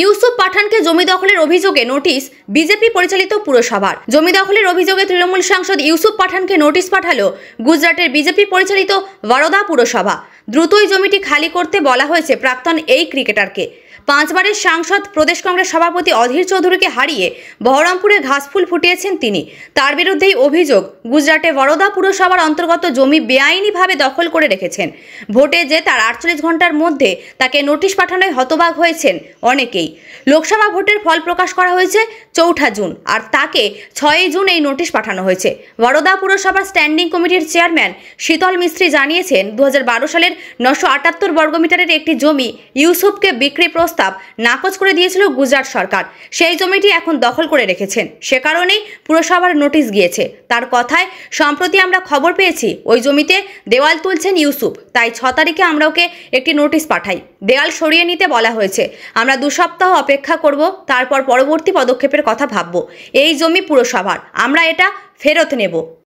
ইউসুফ পাঠানকে জমি দখলের অভিযোগে নোটিশ বিজেপি পরিচালিত পুরসভার জমি দখলের অভিযোগে তৃণমূল সাংসদ ইউসুফ পাঠানকে নোটিশ পাঠাল গুজরাটের বিজেপি পরিচালিত বারোদা পুরসভা দ্রুতই জমিটি খালি করতে বলা হয়েছে প্রাক্তন এই ক্রিকেটারকে পাঁচবারের সাংসদ প্রদেশ কংগ্রেস সভাপতি অধীর চৌধুরীকে হারিয়ে বহরমপুরে ঘাসফুল ফুটিয়েছেন তিনি তার বিরুদ্ধেই অভিযোগ গুজরাটে বরোদা পুরসভার অন্তর্গত জমি বেআইনিভাবে দখল করে রেখেছেন ভোটে যে তার আটচল্লিশ ঘন্টার মধ্যে তাকে নোটিশ পাঠানোয় হতবাক হয়েছেন অনেকেই লোকসভা ভোটের ফল প্রকাশ করা হয়েছে চৌঠা জুন আর তাকে ছয়ই জুন এই নোটিশ পাঠানো হয়েছে বরোদা পুরসভার স্ট্যান্ডিং কমিটির চেয়ারম্যান শীতল মিস্ত্রি জানিয়েছেন দু সালের নশো আটাত্তর বর্গমিটারের একটি জমি ইউসুফকে বিক্রি প্রস্তাব প্রস্তাব নাকচ করে দিয়েছিল গুজরাট সরকার সেই জমিটি এখন দখল করে রেখেছেন সে কারণেই পুরসভার নোটিশ গিয়েছে তার কথায় সম্প্রতি আমরা খবর পেয়েছি ওই জমিতে দেওয়াল তুলছেন ইউসুফ তাই ছ তারিখে আমরা ওকে একটি নোটিশ পাঠাই দেয়াল সরিয়ে নিতে বলা হয়েছে আমরা দু সপ্তাহ অপেক্ষা করব তারপর পরবর্তী পদক্ষেপের কথা ভাবব এই জমি পুরসভার আমরা এটা ফেরত নেব